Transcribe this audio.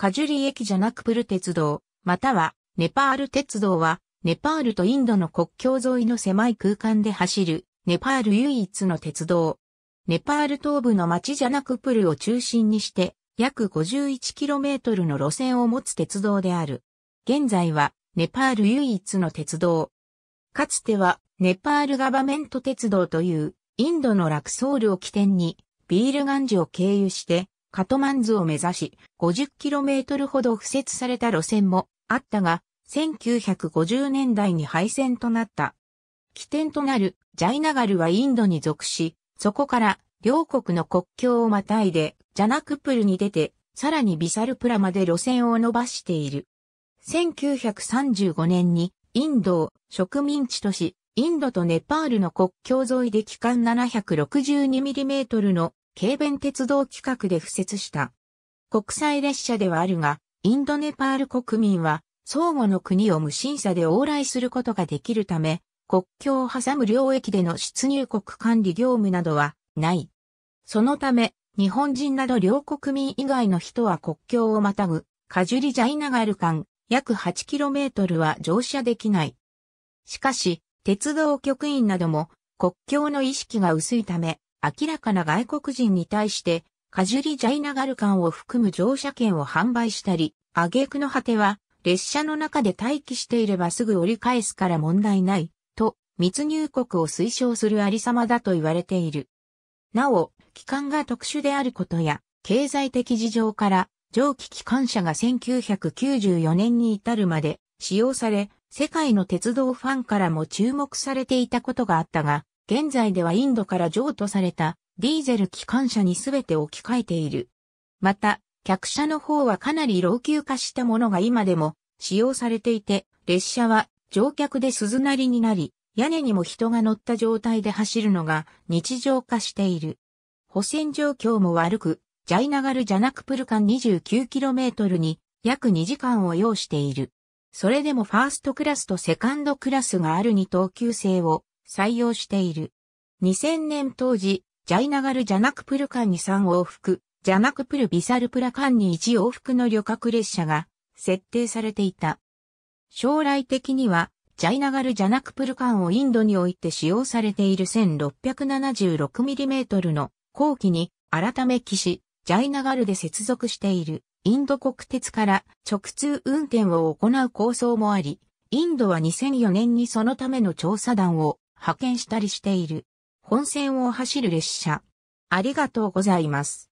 カジュリ駅じゃなくプル鉄道、またはネパール鉄道は、ネパールとインドの国境沿いの狭い空間で走る、ネパール唯一の鉄道。ネパール東部の町じゃなくプルを中心にして、約 51km の路線を持つ鉄道である。現在は、ネパール唯一の鉄道。かつては、ネパールガバメント鉄道という、インドのラクソールを起点に、ビールガンジを経由して、カトマンズを目指し、50km ほど敷設された路線もあったが、1950年代に廃線となった。起点となるジャイナガルはインドに属し、そこから両国の国境をまたいで、ジャナクプルに出て、さらにビサルプラまで路線を伸ばしている。1935年にインドを植民地とし、インドとネパールの国境沿いで期間 762mm の軽便鉄道規格で付設した。国際列車ではあるが、インドネパール国民は、相互の国を無審査で往来することができるため、国境を挟む領域での出入国管理業務などはない。そのため、日本人など両国民以外の人は国境をまたぐ、カジュリジャイナガル間、約 8km は乗車できない。しかし、鉄道局員なども国境の意識が薄いため、明らかな外国人に対して、カジュリジャイナガルンを含む乗車券を販売したり、挙句の果ては、列車の中で待機していればすぐ折り返すから問題ない、と、密入国を推奨するありさまだと言われている。なお、機関が特殊であることや、経済的事情から、蒸気機関車が1994年に至るまで使用され、世界の鉄道ファンからも注目されていたことがあったが、現在ではインドから譲渡されたディーゼル機関車にすべて置き換えている。また、客車の方はかなり老朽化したものが今でも使用されていて、列車は乗客で鈴なりになり、屋根にも人が乗った状態で走るのが日常化している。補選状況も悪く、ジャイナガル・ジャナクプル間 29km に約2時間を要している。それでもファーストクラスとセカンドクラスがある2等級制を採用している。2000年当時、ジャイナガルジャナクプル間に3往復、ジャナクプルビサルプラ間に1往復の旅客列車が設定されていた。将来的には、ジャイナガルジャナクプル間をインドにおいて使用されている 1676mm の後期に改め岸、ジャイナガルで接続しているインド国鉄から直通運転を行う構想もあり、インドは2004年にそのための調査団を派遣したりしている。本線を走る列車。ありがとうございます。